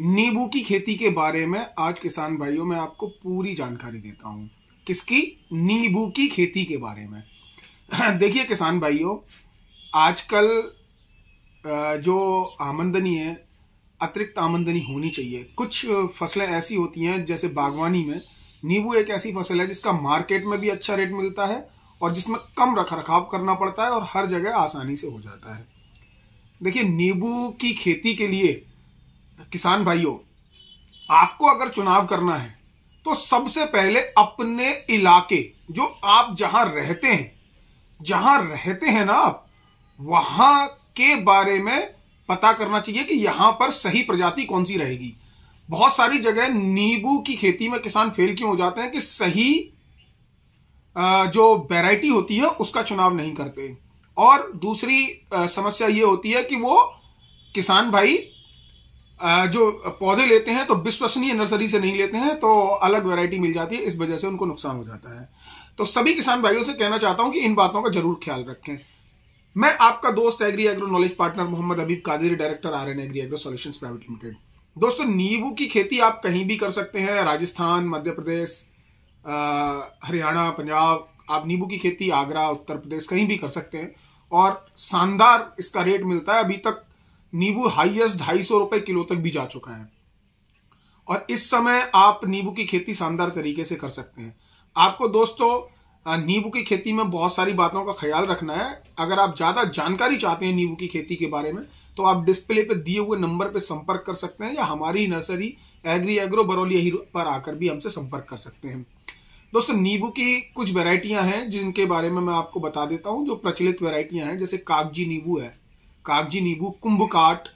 नींबू की खेती के बारे में आज किसान भाइयों में आपको पूरी जानकारी देता हूं किसकी नींबू की खेती के बारे में देखिए किसान भाइयों आजकल जो आमंदनी है अतिरिक्त आमंदनी होनी चाहिए कुछ फसलें ऐसी होती हैं जैसे बागवानी में नींबू एक ऐसी फसल है जिसका मार्केट में भी अच्छा रेट मिलता है और जिसमें कम रख रखाव करना पड़ता है और हर जगह आसानी से हो जाता है देखिए नींबू की खेती के लिए किसान भाइयों आपको अगर चुनाव करना है तो सबसे पहले अपने इलाके जो आप जहां रहते हैं जहां रहते हैं ना आप वहां के बारे में पता करना चाहिए कि यहां पर सही प्रजाति कौन सी रहेगी बहुत सारी जगह नींबू की खेती में किसान फेल क्यों हो जाते हैं कि सही जो वैरायटी होती है उसका चुनाव नहीं करते और दूसरी समस्या ये होती है कि वो किसान भाई जो पौधे लेते हैं तो विश्वसनीय नर्सरी से नहीं लेते हैं तो अलग वैरायटी मिल जाती है इस वजह से उनको नुकसान हो जाता है तो सभी किसान भाइयों से कहना चाहता हूं कि इन बातों का जरूर ख्याल रखें मैं आपका दोस्त agri agro knowledge partner Mohammad Abib Qadir director R N agri agro solution private limited दोस्तों नींबू की खेती आप कहीं भी कर सकते हैं राजस्थान मध्य प्रदेश हरियाणा पंजाब आप नींबू की खेती आगरा उत्तर प्रदेश कहीं भी कर सकते हैं और शानदार इसका रेट मिलता है अभी तक नींबू हाईएस्ट ढाई सौ रुपए किलो तक भी जा चुका है और इस समय आप नींबू की खेती शानदार तरीके से कर सकते हैं आपको दोस्तों नींबू की खेती में बहुत सारी बातों का ख्याल रखना है अगर आप ज़्यादा जानकारी चाहते हैं नींबू की खेती के बारे में तो आप डिस्प्ले पे दिए हुए नंबर पर संपर्क कर सकते हैं या हमारी नर्सरी एग्री एग्रो बरौली यही पर आकर भी हमसे संपर्क कर सकते हैं दोस्तों नींबू की कुछ वेराइटियां हैं जिनके बारे में मैं आपको बता देता हूँ जो प्रचलित वेराइटियां हैं जैसे कागजी नींबू है कागजी नींबू कुंभकाट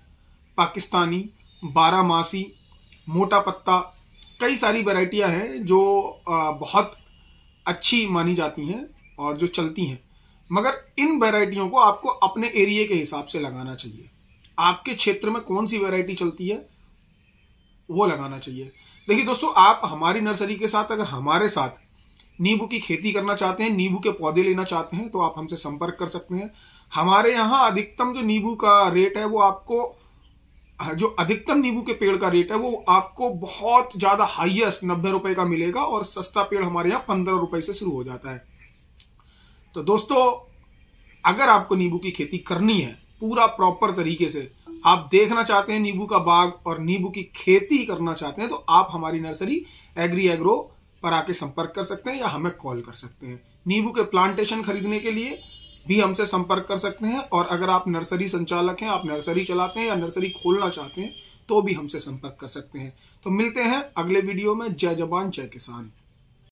पाकिस्तानी बारामासी मोटा पत्ता कई सारी वैरायटियां हैं जो बहुत अच्छी मानी जाती हैं और जो चलती हैं मगर इन वैरायटियों को आपको अपने एरिए के हिसाब से लगाना चाहिए आपके क्षेत्र में कौन सी वैरायटी चलती है वो लगाना चाहिए देखिए दोस्तों आप हमारी नर्सरी के साथ अगर हमारे साथ नींबू की खेती करना चाहते हैं नींबू के पौधे लेना चाहते हैं तो आप हमसे संपर्क कर सकते हैं हमारे यहाँ अधिकतम जो नींबू का रेट है वो आपको जो अधिकतम नींबू के पेड़ का रेट है वो आपको बहुत ज्यादा हाईएस्ट नब्बे रुपए का मिलेगा और सस्ता पेड़ हमारे यहाँ पंद्रह रुपए से शुरू हो जाता है तो दोस्तों अगर आपको नींबू की खेती करनी है पूरा प्रॉपर तरीके से आप देखना चाहते हैं नींबू का बाग और नींबू की खेती करना चाहते हैं तो आप हमारी नर्सरी एग्री एग्रो पर आके संपर्क कर सकते हैं या हमें कॉल कर सकते हैं नींबू के प्लांटेशन खरीदने के लिए भी हमसे संपर्क कर सकते हैं और अगर आप नर्सरी संचालक हैं आप नर्सरी चलाते हैं या नर्सरी खोलना चाहते हैं तो भी हमसे संपर्क कर सकते हैं तो मिलते हैं अगले वीडियो में जय जवान जय किसान